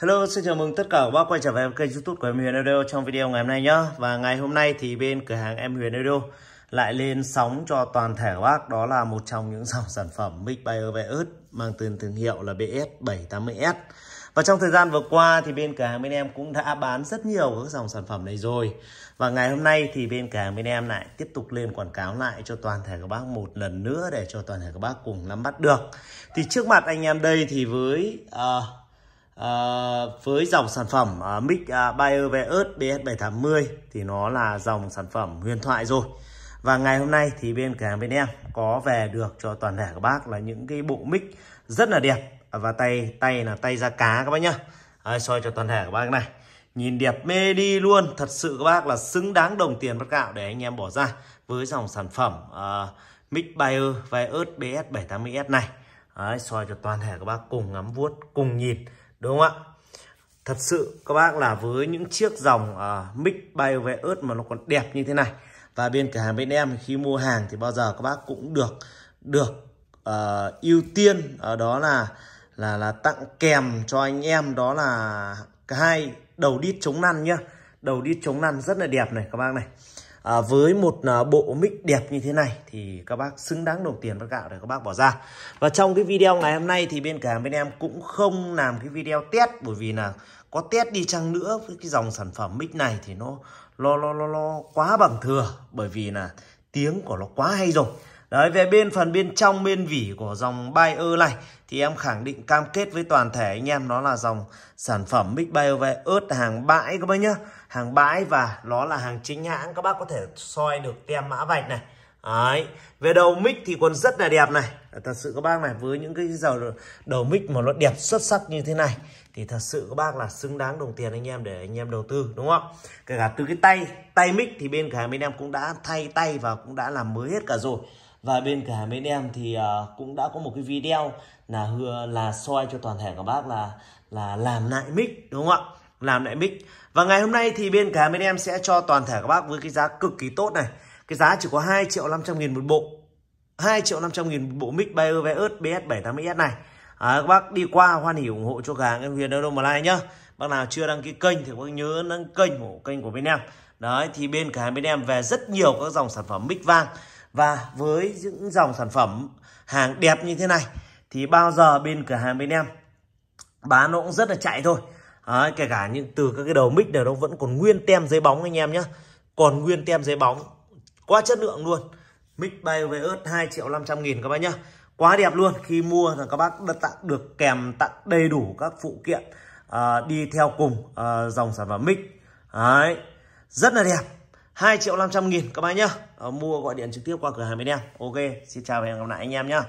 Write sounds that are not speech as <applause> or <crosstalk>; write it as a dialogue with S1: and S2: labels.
S1: Hello, xin chào mừng tất cả các bác quay trở về kênh youtube của em Huyền Audio trong video ngày hôm nay nhé Và ngày hôm nay thì bên cửa hàng em Huyền Audio lại lên sóng cho toàn thể các bác Đó là một trong những <laughs> dòng sản phẩm mic Bayer VS mang tên thương hiệu là BS780S Và trong thời gian vừa qua thì bên cửa hàng bên em cũng đã bán rất nhiều các dòng sản phẩm này rồi Và ngày hôm nay thì bên cửa hàng bên em lại tiếp tục lên quảng cáo lại cho toàn thể các bác một lần nữa Để cho toàn thể các bác cùng nắm bắt được Thì trước mặt anh em đây thì với... Uh, Ờ, với dòng sản phẩm ờ, à, mic à, Bayer VS BS780 thì nó là dòng sản phẩm huyền thoại rồi. Và ngày hôm nay thì bên cửa hàng bên em có về được cho toàn thể các bác là những cái bộ mic rất là đẹp và tay tay là tay da cá các bác nhá. À, soi cho toàn thể các bác này. Nhìn đẹp mê đi luôn, thật sự các bác là xứng đáng đồng tiền bắt gạo để anh em bỏ ra với dòng sản phẩm à, mic Bayer VS BS780S này. Đấy, soi cho toàn thể các bác cùng ngắm vuốt, cùng nhìn đúng không ạ thật sự các bác là với những chiếc dòng uh, mic bay về ớt mà nó còn đẹp như thế này và bên cửa hàng bên em khi mua hàng thì bao giờ các bác cũng được được uh, ưu tiên ở à, đó là là là tặng kèm cho anh em đó là hai đầu đít chống năn nhá đầu đít chống năn rất là đẹp này các bác này à, với một à, bộ mic đẹp như thế này thì các bác xứng đáng đồng tiền bát gạo để các bác bỏ ra và trong cái video ngày hôm nay thì bên cả bên em cũng không làm cái video test bởi vì là có test đi chăng nữa với cái dòng sản phẩm mic này thì nó lo lo lo lo quá bằng thừa bởi vì là tiếng của nó quá hay rồi Đấy, về bên phần bên trong bên vỉ của dòng Bio này thì em khẳng định cam kết với toàn thể anh em đó là dòng sản phẩm Big Bio về ớt hàng bãi các bác nhá. Hàng bãi và nó là hàng chính hãng các bác có thể soi được tem mã vạch này. Đấy. Về đầu mic thì còn rất là đẹp này Thật sự các bác này với những cái giờ đầu mic mà nó đẹp xuất sắc như thế này Thì thật sự các bác là xứng đáng đồng tiền anh em để anh em đầu tư đúng không Kể cả từ cái tay, tay mic thì bên cả bên em cũng đã thay tay và cũng đã làm mới hết cả rồi và bên cửa hàng bên em thì ờ, cũng đã có một cái video là hứa là soi cho toàn thể các bác là là làm lại mic đúng không ạ làm lại mic và ngày hôm nay thì bên cửa hàng bên em sẽ cho toàn thể các bác với cái giá cực kỳ tốt này cái giá chỉ có 2 triệu 500 nghìn một bộ 2 triệu 500 nghìn bộ mic Bayer VS BS780S này à, các bác đi qua hoan hỉ ủng hộ cho cửa hàng em Huyền đâu đâu mà like nhá bác nào chưa đăng ký kênh thì bác nhớ đăng kênh ủng hộ kênh của bên em đấy thì bên cửa hàng bên em về rất nhiều các dòng sản phẩm mic vang và với những dòng sản phẩm hàng đẹp như thế này thì bao giờ bên cửa hàng bên em bán nó cũng rất là chạy thôi. Đấy, kể cả những từ các cái đầu mic đều nó vẫn còn nguyên tem giấy bóng anh em nhé. Còn nguyên tem giấy bóng. Quá chất lượng luôn. Mic bay về ớt 2 triệu 500 nghìn các bác nhá. Quá đẹp luôn. Khi mua là các bác đã tặng được kèm tặng đầy đủ các phụ kiện uh, đi theo cùng uh, dòng sản phẩm mic. Đấy. Rất là đẹp. 2 triệu 500 nghìn các bạn nhé ờ, mua gọi điện trực tiếp qua cửa hàng bên em ok xin chào và hẹn gặp lại anh em nhé